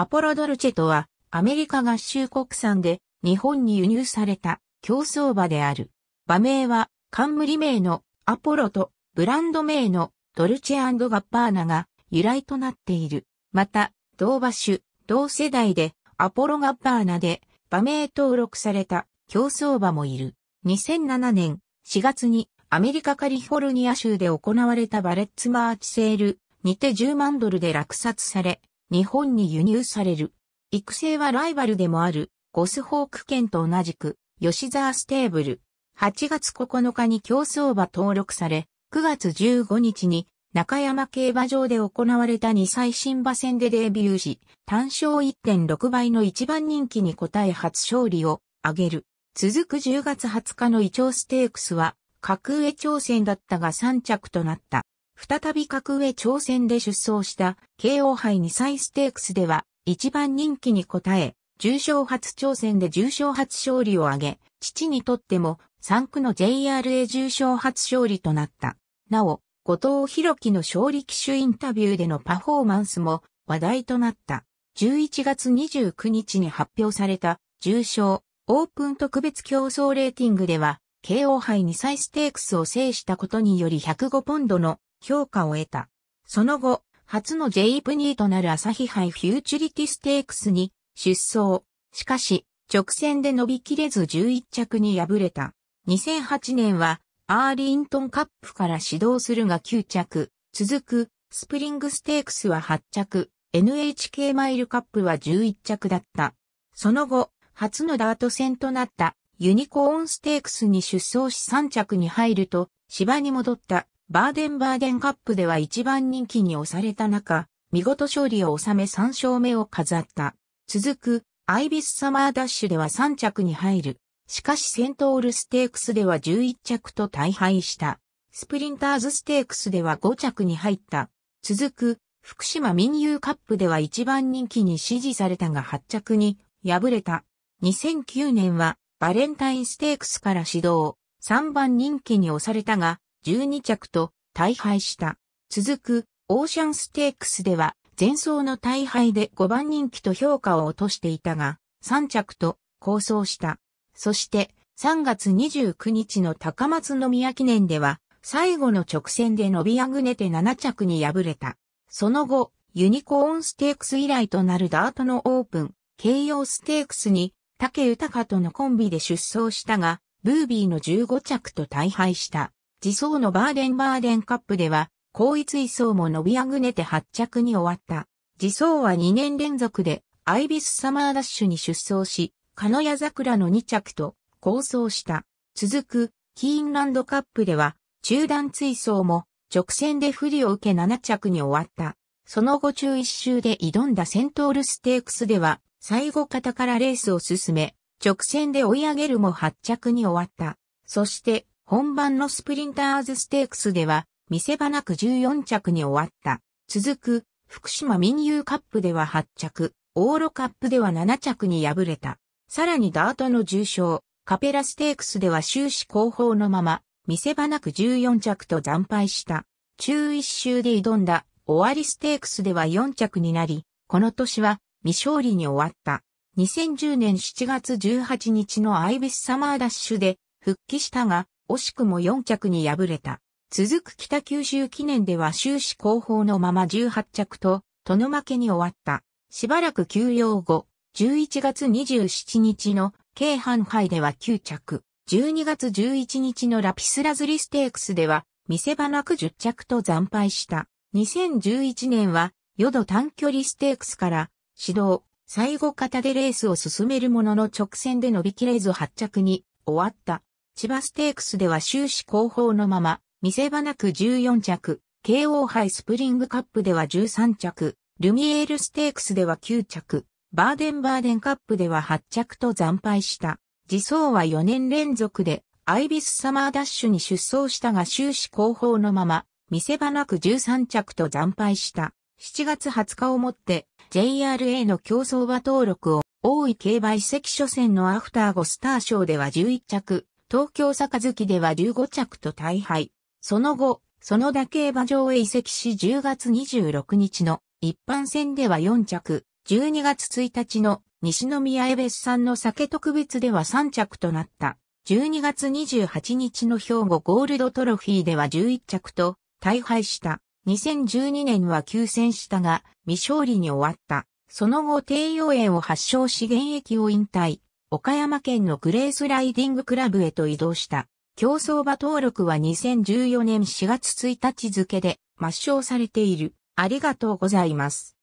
アポロドルチェとは、アメリカ合衆国産で日本に輸入された競争馬である。馬名は、冠名のアポロとブランド名のドルチェガッパーナが由来となっている。また、同馬種、同世代でアポロガッパーナで馬名登録された競争馬もいる。2007年4月にアメリカカリフォルニア州で行われたバレッツマーチセールにて10万ドルで落札され、日本に輸入される。育成はライバルでもある、ゴスホーク県と同じく、吉沢ステーブル。8月9日に競争馬登録され、9月15日に中山競馬場で行われた2歳新馬戦でデビューし、単勝1.6倍の一番人気に応え初勝利を挙げる。続く10月20日のイチョウステークスは、格上挑戦だったが3着となった。再び格上挑戦で出走した KO 杯2歳ステークスでは、一番人気に応え、重賞初挑戦で重賞初勝利を挙げ、父にとっても3区の JRA 重賞初勝利となった。なお、後藤博樹の勝利機種インタビューでのパフォーマンスも話題となった。11月29日に発表された重賞オープン特別競争レーティングでは、KO 杯2歳ステークスを制したことにより105ポンドの評価を得た。その後、初の j ニーとなる朝日杯フューチュリティステークスに出走。しかし、直線で伸びきれず11着に敗れた。2008年は、アーリントンカップから始動するが9着。続く、スプリングステークスは8着。NHK マイルカップは11着だった。その後、初のダート戦となったユニコーンステークスに出走し3着に入ると、芝に戻ったバーデンバーデンカップでは一番人気に押された中、見事勝利を収め3勝目を飾った。続く、アイビスサマーダッシュでは3着に入る。しかしセントオールステークスでは11着と大敗した。スプリンターズステークスでは5着に入った。続く、福島民友カップでは一番人気に支持されたが8着に敗れた。2009年はバレンタインステークスから指導、3番人気に押されたが、12着と大敗した。続く、オーシャンステークスでは、前走の大敗で5番人気と評価を落としていたが、3着と構想した。そして、3月29日の高松宮記念では、最後の直線で伸びあぐねて7着に敗れた。その後、ユニコーンステークス以来となるダートのオープン、慶応ステークスに、竹豊とのコンビで出走したが、ブービーの15着と大敗した。自走のバーデンバーデンカップでは、後位位走も伸びあぐねて8着に終わった。自走は2年連続で、アイビスサマーダッシュに出走し、カノヤザクラの2着と、構想した。続く、キーンランドカップでは、中段追走も、直線で不利を受け7着に終わった。その後中1周で挑んだセントールステークスでは、最後方からレースを進め、直線で追い上げるも8着に終わった。そして、本番のスプリンターズステークスでは、見せ場なく14着に終わった。続く、福島民友カップでは8着、オーロカップでは7着に敗れた。さらにダートの重賞、カペラステークスでは終始後方のまま、見せ場なく14着と惨敗した。中一周で挑んだ、終わりステークスでは4着になり、この年は未勝利に終わった。2010年7月18日のアイビスサマーダッシュで復帰したが、惜しくも4着に敗れた。続く北九州記念では終始後方のまま18着と、殿負けに終わった。しばらく休養後、11月27日の京阪杯では9着、12月11日のラピスラズリステークスでは、見せ場なく10着と惨敗した。2011年は、ヨド短距離ステークスから、指導、最後型でレースを進めるものの直線で伸びきれず8着に終わった。千葉ステークスでは終始後方のまま、見せ場なく14着、KO 杯スプリングカップでは13着、ルミエールステークスでは9着、バーデンバーデンカップでは8着と惨敗した。自走は4年連続で、アイビスサマーダッシュに出走したが終始後方のまま、見せ場なく13着と惨敗した。7月20日をもって JRA の競争馬登録を大井競馬遺跡初戦のアフターゴスター賞では11着、東京坂月では15着と大敗。その後、園田競馬場へ移籍し10月26日の一般戦では4着、12月1日の西宮エベスさんの酒特別では3着となった。12月28日の兵庫ゴールドトロフィーでは11着と大敗した。2012年は休戦したが未勝利に終わった。その後低用炎を発症し現役を引退。岡山県のグレースライディングクラブへと移動した。競走馬登録は2014年4月1日付で抹消されている。ありがとうございます。